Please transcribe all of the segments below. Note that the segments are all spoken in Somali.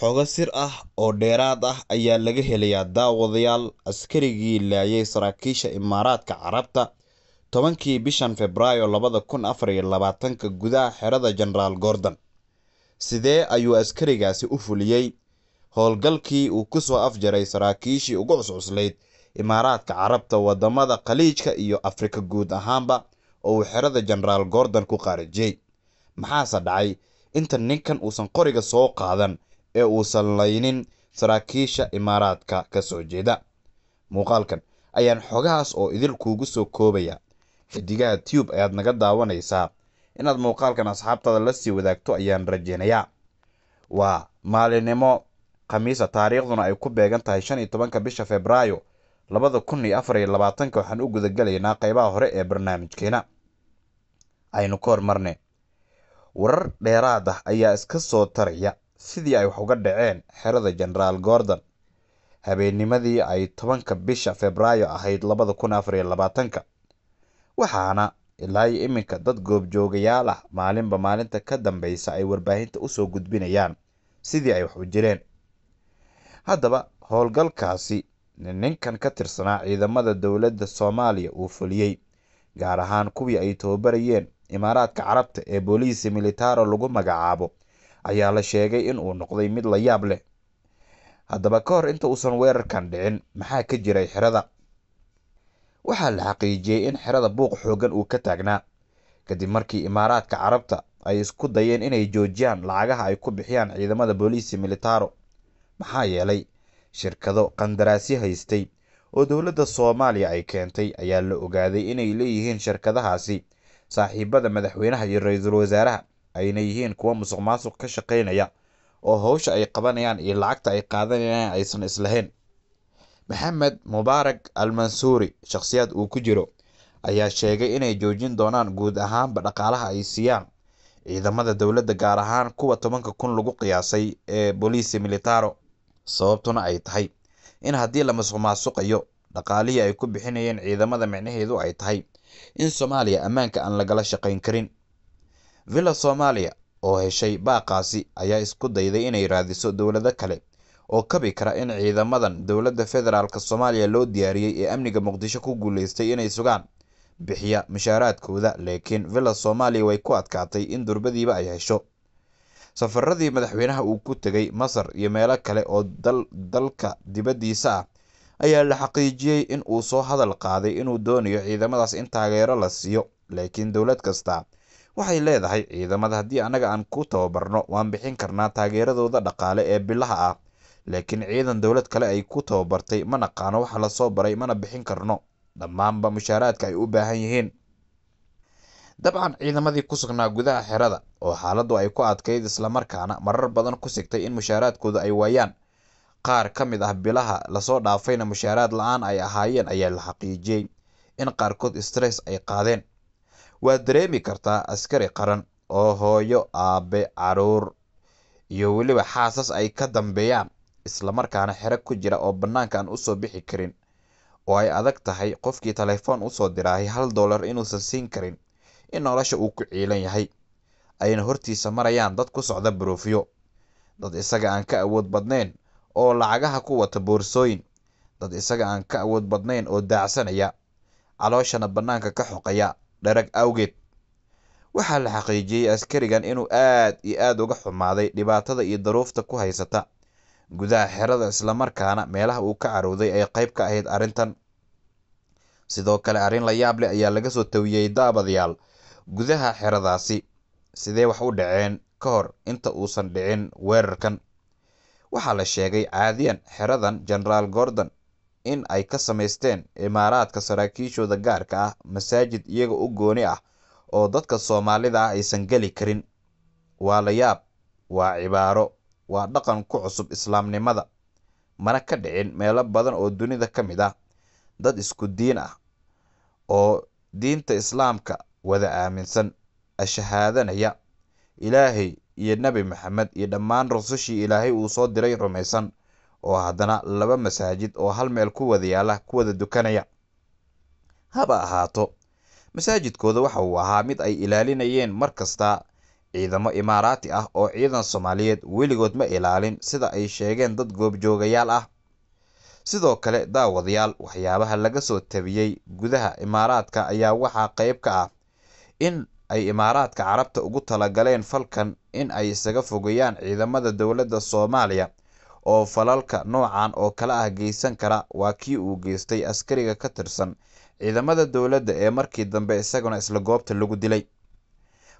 Xogo sir ah oo dheeraad ah ayaa laga helayaa daawadayaal askarigii laayay saraakiisha Imaaraadka Carabta tobankii bishan Febraayo labada kun afar iyo labaatanka gudaha xerada Generaal Gordon. Sidee ayuu askarigaasi u fuliyey howlgalkii uu ku soo afjaray saraakiishii ugu cuscusleyd Imaaraadka Carabta, waddamada Khaliijka iyo Afrika guud ahaanba oo uu xerada Generaal Gordon ku qaarijiyay? Maxaase dhacay inta ninkan uusan qoriga soo qaadan? ee uusan laynin saraakiisha imaaraadka ka soo jeeda muuqaalkan ayaan xogahaas oo idil kuugu soo koobaya xidigaha tube ayaad naga daawanaysaa inaad muuqaalkan asxaabtada la sii wadaagto ayaan rajeynayaa waa maalinimo khamiisa taariikhduna ay ku beegan tahay shan iyo tobanka bisha februaayo labada kun iyo afar iyo labaatanka waxaan u gudagelaynaa qaybaha hore ee barnaamijkeena aynu ka hormarne warar dheeraad ah ayaa iska soo taraya sidii ay wax uga dhaceen xerada Generaal Gordon habeennimadii ay tobanka bisha Febraayo ahayd labada kun afar iyo labaatanka waxaana ilaa iyo iminka dad goobjoogayaal ah maalinba maalinta ka dambaysa ay warbaahinta usoo gudbinayaan sidii ay wax u jireen haddaba howlgalkaasi ninkan ka tirsanaa ciidamada dowladda Soomaaliya uu fuliyey gaar ahaan kuwii ay tababarayeen imaaraadka carabta ee booliisi militaaro lagu magacaabo ayaa la sheegay in uu noqday mid la yaab leh haddaba ka hor inta uusan weerarkan dhicin maxaa ka jiray xerada waxaa la xaqiijiyey in xerada buuq xooggan uu ka taagnaa kadib markii imaaraadka carabta ay isku dayeen inay joojiyaan lacagaha ay ku bixiyaan ciidamada booliisi militaro maxaa yeelay shirkado qandaraasi haystay oo dowladda soomaaliya ay keentay ayaa la ogaaday inay leeyihiin shirkadahaasi saaxiibada madaxweynaha iyo ra-iisul wasaaraha ayna yihiin kuwa musuq maasuq ka shaqaynaya oo howsha ay qabanayaan iyo lacagta ay qaadanayaan aysan islahayn maxamed mubaarak almansuuri shakhsiyaad uu ku jiro ayaa sheegay inay joojin doonaan guud ahaanba dhaqaalaha ay siiyaan ciidamada dowladda gaar ahaan kuwa tobanka kun lagu qiyaasay ee booliisi militaro sababtuna ay tahay in haddii la masuq maasuqayo dhaqaalihii ay ku bixinayeen ciidamada micnaheedu ay tahay in soomaaliya ammaanka aan lagala shaqayn karin Villa soomaaliya oo heshay baaqaasi ayaa isku dayday inay raadiso dowlado kale oo kabi kara in ciidamadan dowladda federaalka Soomaaliya loo diyaariyey ee amniga Muqdisho ku guuleystay inay sugaan bixiya mushaaraadkooda laakiin Villa soomaaliya way ku adkaatay in durbadiiba ay hesho. Safaradii madaxweynaha uu ku tegay Masar iyo meelo kale oo dalka dibaddiisa ah ayaa la xaqiijiyey in uu soo hadal qaaday inuu doonayo ciidamadaas in taageero la siiyo laakiin dowlad kastaa Waxay leedahay ciidamada haddii annaga aan ku tababarno waan bixin karnaa taageeradooda dhaqaale ee bilaha ah, laakiin ciidan dowlad kale ay ku tababartay ma naqaano waxa la soo baray mana bixin karno dhammaanba mushaaraadka ay u baahan yihiin. Dabcan ciidamadii ku sugnaa gudaha xerada oo xaaladdu ay ku adkayd islamarkaana marar badan ku sigtay in mushaaraadkooda ay waayaan qaar ka mid ah bilaha lasoo dhaafayna mushaaraad la-aan ay ahaayeen ayaa la xaqiijiyey in qaarkood stress ay qaadeen waad dareemi kartaa askari qaran oo hooyo, aabbe caruur iyo weliba xaasas ay ka dambeeyaan isla markaana xero ku jira oo bannaanka aan u soo bixi karin oo ay adag tahay qofkii telefoon u soo diraahay hal dollar inuusan siin karin in nolosha uu ku ciilan yahay ayna hortiisa marayaan dad ku socda buruufyo dad isaga aan ka awood badnayn oo lacagaha ku wata boorsooyin dad isaga aan ka awood badnayn oo daacsanaya calooshana bannaanka ka xoqaya dharag awgeed waxaa la xaqiijiyey askarigan inuu aad iyo aad uga xumaaday dhibaatada iyo daruufta ku haysata gudaha xerada islamarkaana meelaha uu ka carowday ay qayb ka ahayd arrintan sidoo kale arrin la yaab ayaa laga soo tawiyey daabadyaal gudaha xeradaasi sidee wax u dhaceen ka hor inta uusan dhicin weerarkan waxaa la sheegay caadiyan xeradan generaal gordon in ay ka samaysteen imaaraadka saraakiishooda gaarka ah masaajid iyaga u gooni ah oo dadka Soomaalida ah aysan geli karin. Waa la yaab, waa cibaaro, waa dhaqan ku cusub Islaamnimada, mana ka dhicin meelo badan oo dunida ka mid ah. Dad isku diin ah oo diinta Islaamka wada aaminsan, ashahaadanaya Ilaahay iyo nebi Maxamed iyo dhammaan rusushii Ilaahay uu soo diray rumaysan oo haddana laba masaajid oo hal meel ku wada yaalla ku wada dukanaya haba ahaato masaajidkooda waxa uu ahaa mid ay ilaalinayeen mar kasta ciidamo imaaraati ah oo ciidan soomaaliyeed weligood ma ilaalin sida ay sheegeen dad goobjoogayaal ah sidoo kale daawadayaal waxyaabaha laga soo tabiyey gudaha imaaraadka ayaa waxaa qayb ka ah in ay imaaraadka carabta ugu talagaleen falkan in ay isaga fogeeyaan ciidamada dowladda soomaaliya oo falalka noocan oo kale ah geysan kara waa kii uu geystay askariga ka tirsan ciidamada dowladda ee markii dambe isaguna isla goobta lagu dilay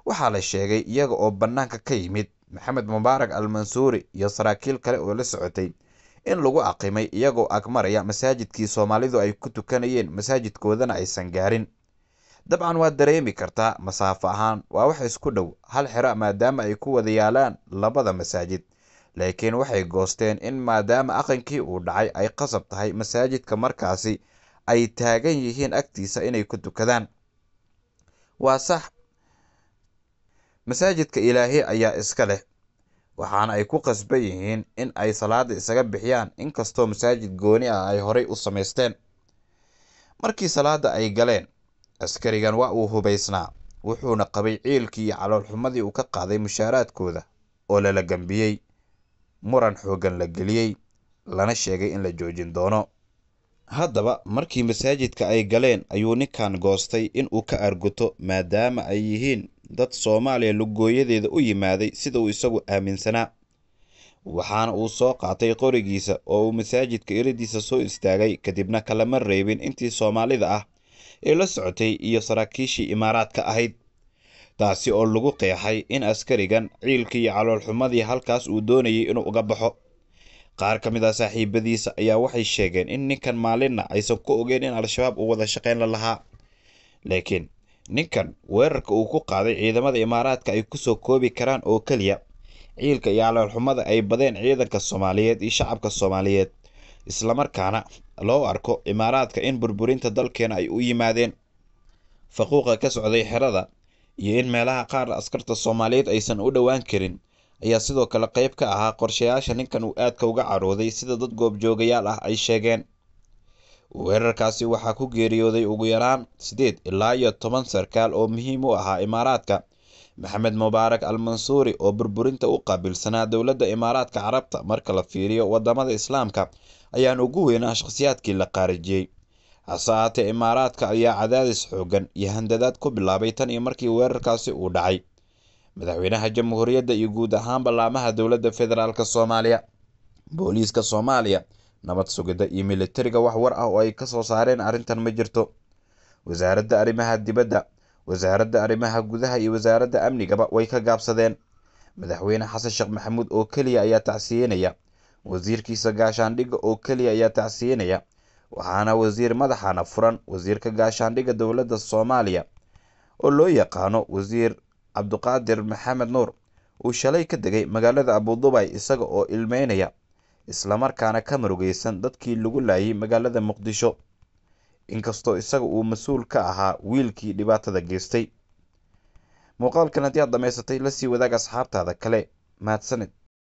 waxaa la sheegay iyaga oo bannaanka ka yimid maxamed mubaarak al mansuuri iyo saraakiil kale oo la socotay in lagu aqimay iyagoo agmaraya masaajidkii soomaalidu ay ku tukanayeen masaajidkoodana aysan gaarin dabcan waad dareemi kartaa masaafo ahaan waa wax isku dhow hal xero maadaama ay ku wada yaalaan labada masaajid laakiin waxay goosteen in maadaama aqankii uu dhacay ay qasab tahay masaajidka markaasi ay taagan yihiin agtiisa inay ku tukadaan waa sax masaajidka ilaahi ayaa iska leh waxaana ay ku qasban yihiin in ay salaadda isaga bixiyaan inkastoo masaajid gooni ah ay horay u samaysteen markii salaada ay galeen askarigan waa uu hubaysnaa wuxuuna qabay ciilkii iyo caloolxumadii uu ka qaaday mushaaraadkooda oo lala gambiyey muran xooggan la geliyey lana sheegay in la joojin doono haddaba markii masaajidka ay galeen ayuu ninkan goostay in uu ka arguto maadaama ay yihiin dad soomaaliya lugooyadeeda u yimaaday sida uu isagu aaminsanaa waxaana uu soo qaatay qorigiisa oo uu masaajidka eradiisa soo istaagay kadibna kalama reebin intii soomaalida ah ee la socotay iyo saraakiishii imaaraadka ahayd taasi oo lagu qeexay in askarigan ciilkii iyo caloolxumadii halkaas uu doonayay inuu uga baxo qaar ka mid a ah saaxiibadiisa ayaa waxay sheegeen in ninkan maalinna aysan ku ogeen in al-shabaab uu wada shaqayn la lahaa laakiin ninkan weerarka uu ku qaaday ciidamada imaaraadka ay ku soo koobi karaan oo keliya ciilka iyo caloolxumada ay badeen ciidanka soomaaliyeed iyo shacabka soomaaliyeed islamarkaana loo arko imaaraadka in burburinta dalkeena ay u yimaadeen faquuqa ka socday xerada iyo in meelaha qaar askarta soomaaliyeed aysan u dhowaan karin ayaa sidoo kale qayb ka ahaa qorshayaasha ninkan uu aadka uga carooday sida dad goobjoogayaal ah ay sheegeen weerarkaasi waxaa ku geeriyooday ugu yaraan siddeed ilaa iyo toban sarkaal oo muhiim u ahaa imaaraadka maxamed mubaarak al mansuuri oo burburinta u qaabilsanaa dowladda imaaraadka carabta marka la fiiriyo waddamada islaamka ayaan ugu weynaa shakhsiyaadkii la qaarijiyey hase ahaatee imaaraadka ayaa cadaadis xoogan iyo handadaad ku bilaabay tan iyo markii weerarkaasi uu dhacay madaxweynaha jamhuuriyadda iyo guud ahaanba laamaha dowladda federaalk soomaaliya booliiska soomaaliya nabad sugidda iyo militariga wax war ah oo ay ka soo saareen arrintan ma jirto wasaaradda arrimaha dibadda wasaaradda arrimaha gudaha iyo wasaaradda amnigaba way ka gaabsadeen madaxweyne xasan sheekh maxamuud oo keliya ayaa tacsiyeynaya wasiirkiisa gaashaandhigga oo keliya ayaa tacsiyeynaya waxaana wasiir madaxana furan wasiirka gaashaandhigga dowladda soomaaliya oo loo yaqaano wasiir cabduqaadir maxamed nuur uu shalay ka degay magaalada abudubay isaga oo ilmeynaya islamarkaana ka murugeysan dadkii lagu laayay magaalada muqdisho inkastoo isaga uu mas-uul ka ahaa wiilkii dhibaatada geystay muuqaalkan haddii aad dhamaysatay lasii wadaag asxaabtaada kale mahadsanid